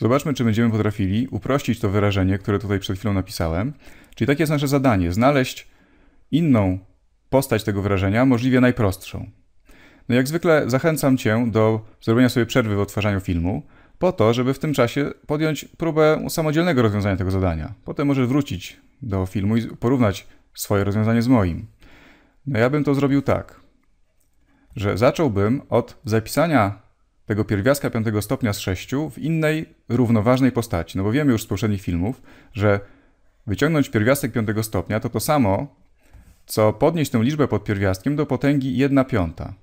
Zobaczmy, czy będziemy potrafili uprościć to wyrażenie, które tutaj przed chwilą napisałem. Czyli takie jest nasze zadanie, znaleźć inną postać tego wyrażenia, możliwie najprostszą. No jak zwykle zachęcam Cię do zrobienia sobie przerwy w odtwarzaniu filmu, po to, żeby w tym czasie podjąć próbę samodzielnego rozwiązania tego zadania. Potem może wrócić do filmu i porównać swoje rozwiązanie z moim. No ja bym to zrobił tak, że zacząłbym od zapisania tego pierwiastka piątego stopnia z sześciu w innej, równoważnej postaci. No bo wiemy już z poprzednich filmów, że wyciągnąć pierwiastek piątego stopnia to to samo, co podnieść tę liczbę pod pierwiastkiem do potęgi 1 piąta.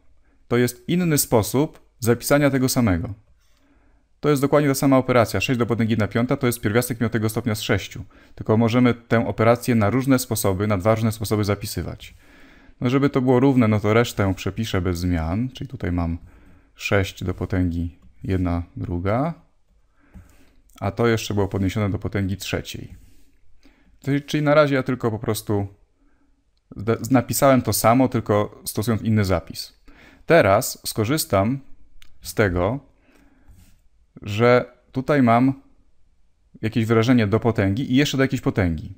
To jest inny sposób zapisania tego samego. To jest dokładnie ta sama operacja. 6 do potęgi 1 piąta to jest pierwiastek piątego stopnia z 6. Tylko możemy tę operację na różne sposoby, na dwa różne sposoby zapisywać. No żeby to było równe, no to resztę przepiszę bez zmian, czyli tutaj mam 6 do potęgi 1 druga, a to jeszcze było podniesione do potęgi trzeciej. Czyli na razie ja tylko po prostu napisałem to samo, tylko stosując inny zapis. Teraz skorzystam z tego, że tutaj mam jakieś wyrażenie do potęgi i jeszcze do jakiejś potęgi.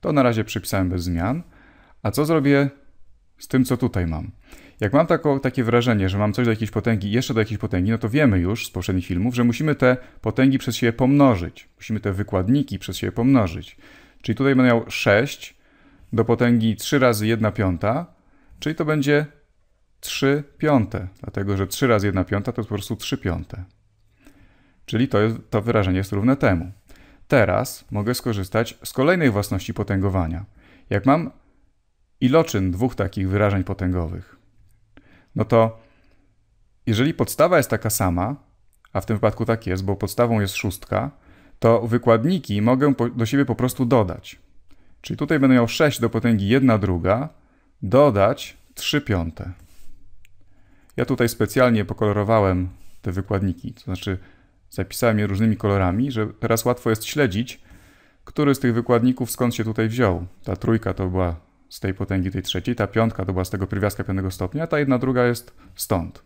To na razie przypisałem bez zmian. A co zrobię z tym, co tutaj mam? jak mam tako, takie wrażenie, że mam coś do jakiejś potęgi, jeszcze do jakiejś potęgi, no to wiemy już z poprzednich filmów, że musimy te potęgi przez siebie pomnożyć. Musimy te wykładniki przez siebie pomnożyć. Czyli tutaj będę miał 6 do potęgi 3 razy 1 piąta, czyli to będzie 3 piąte, dlatego że 3 razy 1 piąta to po prostu 3 piąte. Czyli to, jest, to wyrażenie jest równe temu. Teraz mogę skorzystać z kolejnej własności potęgowania. Jak mam iloczyn dwóch takich wyrażeń potęgowych, no to jeżeli podstawa jest taka sama, a w tym wypadku tak jest, bo podstawą jest szóstka, to wykładniki mogę do siebie po prostu dodać. Czyli tutaj będę miał 6 do potęgi 1 druga, dodać 3 piąte. Ja tutaj specjalnie pokolorowałem te wykładniki, to znaczy zapisałem je różnymi kolorami, że teraz łatwo jest śledzić, który z tych wykładników skąd się tutaj wziął. Ta trójka to była z tej potęgi tej trzeciej, ta piątka to była z tego pierwiastka piątego stopnia, a ta jedna druga jest stąd.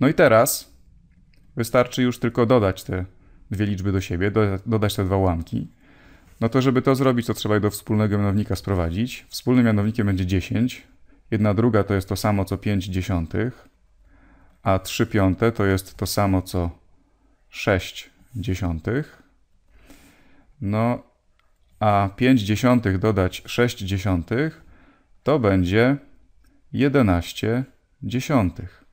No i teraz wystarczy już tylko dodać te dwie liczby do siebie, do, dodać te dwa ułamki. No to żeby to zrobić, to trzeba je do wspólnego mianownika sprowadzić. Wspólnym mianownikiem będzie 10. Jedna druga to jest to samo co 5 dziesiątych, a 3 piąte to jest to samo co 6 dziesiątych. No a 5 dziesiątych dodać 6 dziesiątych, to będzie 11 dziesiątych.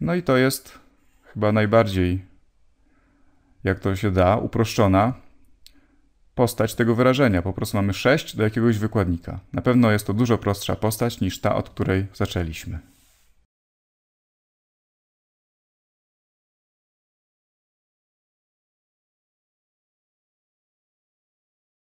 No i to jest chyba najbardziej, jak to się da, uproszczona postać tego wyrażenia. Po prostu mamy 6 do jakiegoś wykładnika. Na pewno jest to dużo prostsza postać niż ta, od której zaczęliśmy.